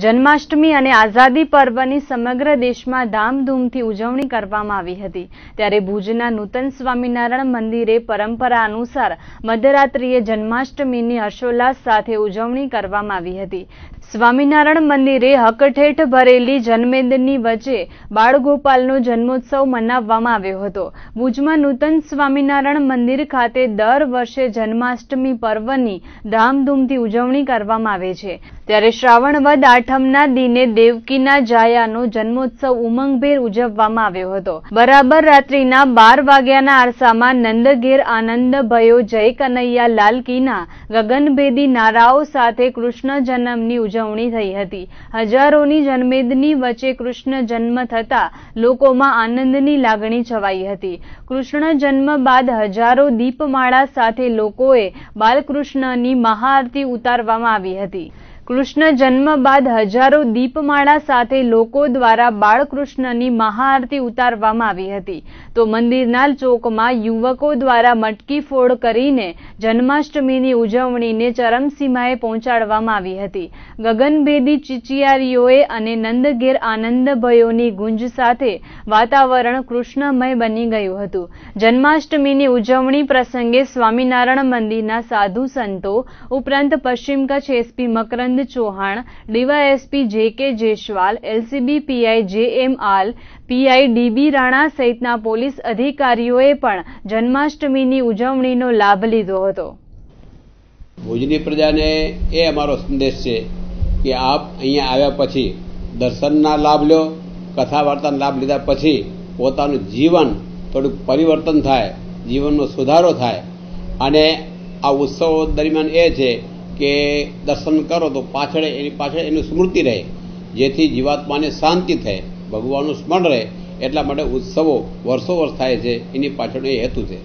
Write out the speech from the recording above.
જન્માષ્ટમી અને આઝાદી પર્વની સમગ્ર દેશમાં ધામધૂમથી ઉજવણી કરવામાં આવી હતી ત્યારે ભુજના નૂતન સ્વામિનારાયણ મંદિરે પરંપરા અનુસાર મધરાત્રિએ જન્માષ્ટમીની હર્ષોલ્લાસ સાથે ઉજવણી કરવામાં આવી હતી સ્વામિનારાયણ મંદિરે હકઠેઠ ભરેલી જનમેદની વચ્ચે બાળગોપાલનો જન્મોત્સવ મનાવવામાં આવ્યો હતો ભુજમાં નૂતન સ્વામિનારાયણ મંદિર ખાતે દર વર્ષે જન્માષ્ટમી પર્વની ધામધૂમથી ઉજવણી કરવામાં આવે છે ત્યારે શ્રાવણવદ આઠમના દિને દેવકીના જાયાનો જન્મોત્સવ ઉમંગભેર ઉજવવામાં આવ્યો હતો બરાબર રાત્રિના બાર વાગ્યાના આરસામાં નંદગીર આનંદ ભયો જય કનૈયા લાલકીના ગગનભેદી નારાઓ સાથે કૃષ્ણ જન્મની ઉજવણી થઈ હતી હજારોની જન્મેદની વચ્ચે કૃષ્ણ જન્મ થતા લોકોમાં આનંદની લાગણી છવાઈ હતી કૃષ્ણ જન્મ બાદ હજારો દીપમાળા સાથે લોકોએ બાલકૃષ્ણની મહાઆરતી ઉતારવામાં આવી હતી કૃષ્ણ જન્મ બાદ હજારો દીપમાળા સાથે લોકો દ્વારા બાળકૃષ્ણની મહાઆરતી ઉતારવામાં આવી હતી તો મંદિરના ચોકમાં યુવકો દ્વારા મટકી ફોડ કરીને જન્માષ્ટમીની ઉજવણીને ચરમસીમાએ પહોંચાડવામાં આવી હતી ગગનભેદી ચિચિયારીઓએ અને નંદગીર આનંદ ભયોની ગુંજ સાથે વાતાવરણ કૃષ્ણમય બની ગયું હતું જન્માષ્ટમીની ઉજવણી પ્રસંગે સ્વામિનારાયણ મંદિરના સાધુ સંતો ઉપરાંત પશ્ચિમ Kutch SP Makarand Anand Chauhan DYSP J K Jaiswal LCB PI જે આલ પીઆઈ ડીબી રાણા સહિતના પોલીસ અધિકારીઓએ પણ જન્માષ્ટમીની ઉજવણીનો લાભ લીધો હતો ભુજની પ્રજાને એ અમારો સંદેશ છે કે આપ અહીંયા આવ્યા પછી દર્શનના લાભ લો કથા વાર્તાના લાભ લીધા પછી પોતાનું જીવન થોડુંક પરિવર્તન થાય જીવનનો સુધારો થાય અને આ ઉત્સવો દરમિયાન એ છે કે દર્શન કરો તો પાછળ એની પાછળ એની સ્મૃતિ રહે જેથી જીવાત્માને શાંતિ થાય ભગવાનનું સ્મરણ રહે એટલા માટે ઉત્સવો વર્ષો વર્ષ થાય છે એની પાછળનો એ હેતુ છે